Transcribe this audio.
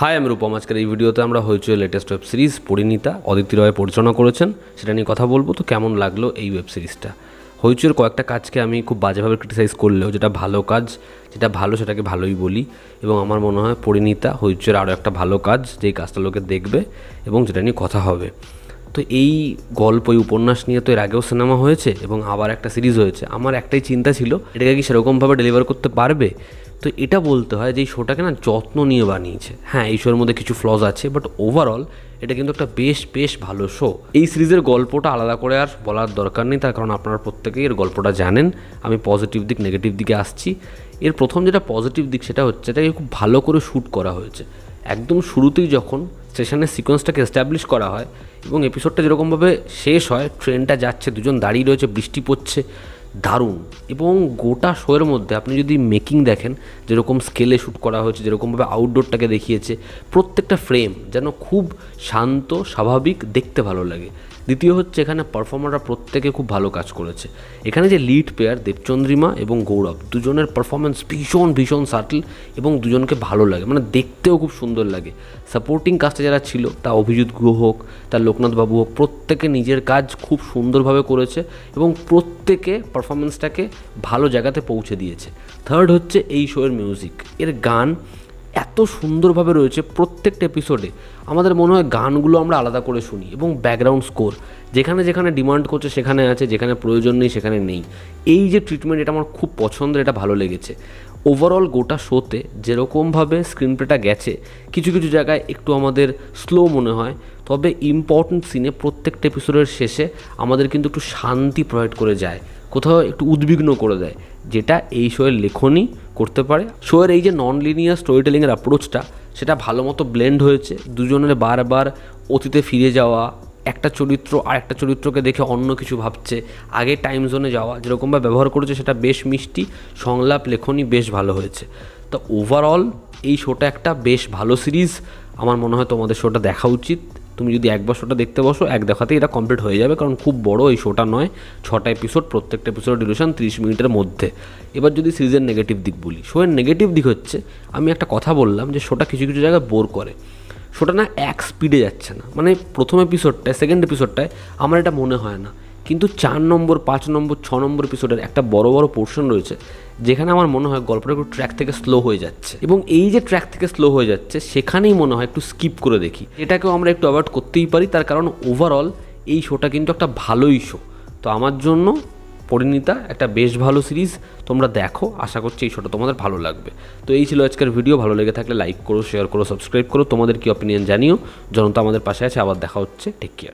high আমি রূপম আজকের এই ভিডিওতে আমরা হইচুয়ের latest web series Parineeta Aditi Roy পরিচালনা করেছেন সেটা নিয়ে কথা বলবো তো কেমন লাগলো এই ওয়েব সিরিজটা হইচুয়ের কয়েকটা কাজকে আমি খুব বাজেভাবে ক্রিটিসাইজ করলেও যেটা ভালো কাজ যেটা ভালো সেটাকে ভালোই বলি এবং আমার মনে হয় পরিণীতা হইচুয়ের আরও একটা ভালো কাজ যেই কাজটা লোকে দেখবে এবং যেটা নিয়ে কথা হবে তো এই গল্প এই উপন্যাস নিয়ে তো এর আগেও সিনেমা হয়েছে এবং আবার একটা সিরিজ হয়েছে আমার একটাই চিন্তা ছিল এটাকে কি সেরকমভাবে ডেলিভার করতে পারবে তো এটা বলতে হয় যে এই শোটাকে না যত্ন নিয়ে বানিয়েছে হ্যাঁ এই শোর মধ্যে কিছু ফ্লজ আছে বাট ওভারঅল এটা কিন্তু একটা বেশ বেশ ভালো শো এই সিরিজের গল্পটা আলাদা করে আর বলার দরকার নেই তার কারণ আপনারা প্রত্যেকেই এর গল্পটা জানেন আমি পজিটিভ দিক নেগেটিভ দিকে আসছি এর প্রথম যেটা পজিটিভ দিক সেটা হচ্ছে এটাকে খুব ভালো করে শ্যুট করা হয়েছে একদম শুরুতেই যখন স্টেশনের সিকোয়েন্সটাকে এস্টাবলিশ করা হয় এবং এপিসোডটা যেরকমভাবে শেষ হয় ট্রেনটা যাচ্ছে দুজন দাঁড়িয়ে রয়েছে বৃষ্টি পড়ছে দারুণ এবং গোটা শোয়ের মধ্যে আপনি যদি মেকিং দেখেন যেরকম স্কেলে শ্যুট করা হয়েছে যেরকমভাবে আউটডোরটাকে দেখিয়েছে প্রত্যেকটা ফ্রেম যেন খুব শান্ত স্বাভাবিক দেখতে ভালো লাগে দ্বিতীয় হচ্ছে এখানে পারফর্মাররা প্রত্যেকে খুব ভালো কাজ করেছে এখানে যে লিড পেয়ার দেবচন্দ্রিমা এবং গৌরব দুজনের পারফরমেন্স ভীষণ ভীষণ সাটল এবং দুজনকে ভালো লাগে মানে দেখতেও খুব সুন্দর লাগে সাপোর্টিং কাজটা যারা ছিল তা অভিজিৎ গুহ হোক তার লোকনাথবাবু হোক প্রত্যেকে নিজের কাজ খুব সুন্দরভাবে করেছে এবং প্রত্যেকে পারফরমেন্সটাকে ভালো জায়গাতে পৌঁছে দিয়েছে থার্ড হচ্ছে এই শোয়ের মিউজিক এর গান এত সুন্দরভাবে রয়েছে প্রত্যেকটা এপিসোডে আমাদের মনে হয় গানগুলো আমরা আলাদা করে শুনি এবং ব্যাকগ্রাউন্ড স্কোর যেখানে যেখানে ডিমান্ড করছে সেখানে আছে যেখানে প্রয়োজন নেই সেখানে নেই এই যে ট্রিটমেন্ট এটা আমার খুব পছন্দের এটা ভালো লেগেছে ওভারঅল গোটা শোতে যেরকমভাবে স্ক্রিন প্লেটা গেছে কিছু কিছু জায়গায় একটু আমাদের স্লো মনে হয় তবে ইম্পর্ট্যান্ট সিনে প্রত্যেকটা এপিসোডের শেষে আমাদের কিন্তু একটু শান্তি প্রোভাইড করে যায় কোথাও একটু উদ্বিগ্ন করে দেয় যেটা এই শোয়ের লেখনই করতে পারে শোয়ের এই যে নন লিনিয়ার স্টোরি টেলিংয়ের অ্যাপ্রোচটা সেটা ভালো মতো ব্লেন্ড হয়েছে দুজনের বারবার অতীতে ফিরে যাওয়া একটা চরিত্র আর একটা চরিত্রকে দেখে অন্য কিছু ভাবছে আগে টাইম জোনে যাওয়া যেরকমভাবে ব্যবহার করেছে সেটা বেশ মিষ্টি সংলাপ লেখনই বেশ ভালো হয়েছে তো ওভারঅল এই শোটা একটা বেশ ভালো সিরিজ আমার মনে হয় তোমাদের শোটা দেখা উচিত তুমি যদি একবার শোটা দেখতে বসো এক দেখাতেই এটা কমপ্লিট হয়ে যাবে কারণ খুব বড় এই শোটা নয় ছটা এপিসোড প্রত্যেকটা এপিসোড ডিউরেশন তিরিশ মিনিটের মধ্যে এবার যদি সিরিজের নেগেটিভ দিক বলি শোয়ের নেগেটিভ দিক হচ্ছে আমি একটা কথা বললাম যে শোটা কিছু কিছু জায়গায় বোর করে শোটা না এক স্পিডে যাচ্ছে না মানে প্রথম এপিসোডটায় সেকেন্ড এপিসোডটায় আমার এটা মনে হয় না কিন্তু চার নম্বর পাঁচ নম্বর ছ নম্বর এপিসোডের একটা বড় বড় পোর্শন রয়েছে যেখানে আমার মনে হয় গল্পটা একটু ট্র্যাক থেকে স্লো হয়ে যাচ্ছে এবং এই যে ট্র্যাক থেকে স্লো হয়ে যাচ্ছে সেখানেই মনে হয় একটু স্কিপ করে দেখি এটাকেও আমরা একটু অ্যাভয়েড করতেই পারি তার কারণ ওভারঅল এই শোটা কিন্তু একটা ভালোই শো তো আমার জন্য পরিণীতা একটা বেশ ভালো সিরিজ তোমরা দেখো আশা করছি এই শোটা তোমাদের ভালো লাগবে তো এই ছিল আজকের ভিডিও ভালো লেগে থাকলে লাইক করো শেয়ার করো সাবস্ক্রাইব করো তোমাদের কি অপিনিয়ন জানিও জনতা আমাদের পাশে আছে আবার দেখা হচ্ছে ঠিক কেয়ার